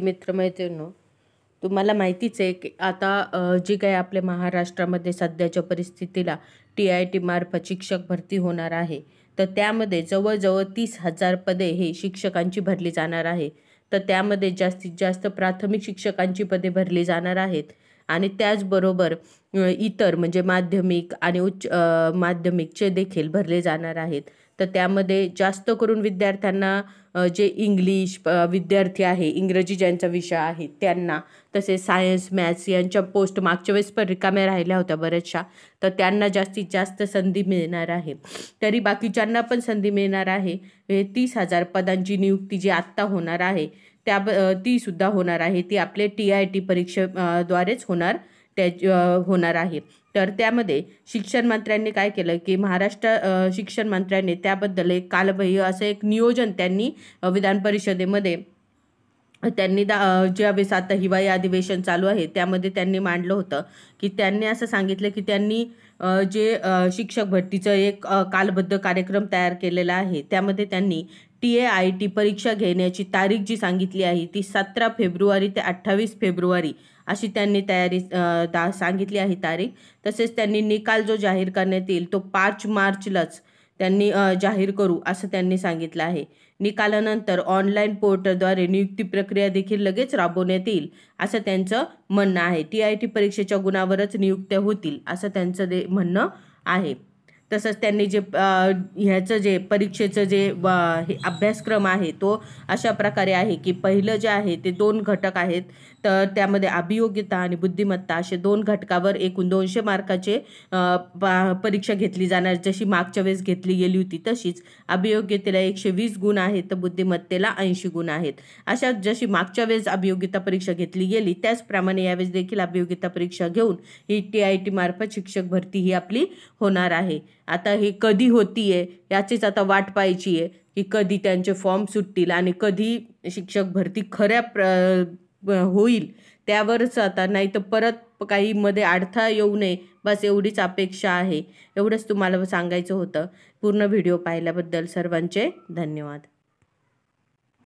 विद्यार्थी मैत्रिणी तुम्हाला माहितीच आहे की आता जी काही आपल्या महाराष्ट्रामध्ये सध्याच्या परिस्थितीला टी आय टी मार्फत शिक्षक भरती होणार आहे तर त्यामध्ये जवळजवळ तीस हजार पदे हे शिक्षकांची भरली जाणार आहे तर त्यामध्ये जास्तीत जास्त प्राथमिक शिक्षकांची पदे भरली जाणार आहेत आणि त्याचबरोबर इतर म्हणजे माध्यमिक आणि उच्च माध्यमिकचे देखील भरले जाणार आहेत तर त्यामध्ये जास्त करून विद्यार्थ्यांना जे इंग्लिश विद्यार्थी आहे इंग्रजी ज्यांचा विषय आहे त्यांना तसेच सायन्स मॅथ्स यांच्या पोस्ट मागच्या वेळेस पण रिकाम्या राहिल्या होत्या बऱ्याचशा तर त्यांना जास्तीत जास्त संधी मिळणार आहे तरी बाकीच्यांना पण संधी मिळणार आहे हे तीस हजार पदांची नियुक्ती जी आत्ता होणार आहे त्या तीसुद्धा होणार आहे ती आपले टी आय टी परीक्षेद्वारेच होणार त्या होणार आहे तर त्यामध्ये शिक्षण मंत्र्यांनी काय केलं की महाराष्ट्र शिक्षण मंत्र्यांनी त्याबद्दल एक कालबाह्य असं एक नियोजन त्यांनी विधान परिषदेमध्ये त्यांनी दा ज्यावेळेस आता हिवाळी अधिवेशन चालू आहे त्यामध्ये त्यांनी मांडलं होतं की त्यांनी असं सांगितलं की त्यांनी जे शिक्षक भरतीचं एक कालबद्ध कार्यक्रम तयार केलेला आहे त्यामध्ये त्यांनी टी ए आय टी परीक्षा घेण्याची तारीख जी सांगितली आहे ती सतरा फेब्रुवारी ते अठ्ठावीस फेब्रुवारी अशी त्यांनी तयारी सांगितली आहे तारीख तसेच त्यांनी निकाल जो जाहीर करण्यात येईल तो पाच मार्चलाच त्यांनी जाहीर करू असं त्यांनी सांगितलं आहे निकालानंतर ऑनलाईन पोर्टलद्वारे नियुक्ती प्रक्रिया देखील लगेच राबवण्यात येईल असं त्यांचं म्हणणं आहे टी आय टी परीक्षेच्या गुणावरच नियुक्त्या होतील असं त्यांचं दे म्हणणं आहे तसंच त्यांनी जे ह्याचं जे परीक्षेचं जे अभ्यासक्रम आहे तो अशा प्रकारे आहे की पहिलं जे आहे ते दोन घटक आहेत तर त्यामध्ये अभियोग्यता आणि बुद्धिमत्ता असे दोन घटकावर एकूण दोनशे मार्काचे परीक्षा घेतली जाणार जशी मागच्या वेळेस घेतली गेली होती तशीच अभियोग्यतेला एकशे वीस गुण आहेत तर बुद्धिमत्तेला ऐंशी गुण आहेत अशा जशी मागच्या वेळेस अभियोग्यता परीक्षा घेतली गेली त्याचप्रमाणे यावेळेस देखील अभियोग्यता परीक्षा घेऊन ही टी आय टी मार्फत शिक्षक भरती ही आपली होणार आहे आता हे कधी होती आहे याचीच आता वाट पाहायची आहे की कधी त्यांचे फॉर्म सुटतील आणि कधी शिक्षक भरती खऱ्या प्र होईल त्यावरच आता नाही तर परत काही मध्ये अडथळा येऊ नये बस एवढीच अपेक्षा आहे एवढंच तुम्हाला सांगायचं होतं पूर्ण व्हिडिओ पाहिल्याबद्दल सर्वांचे धन्यवाद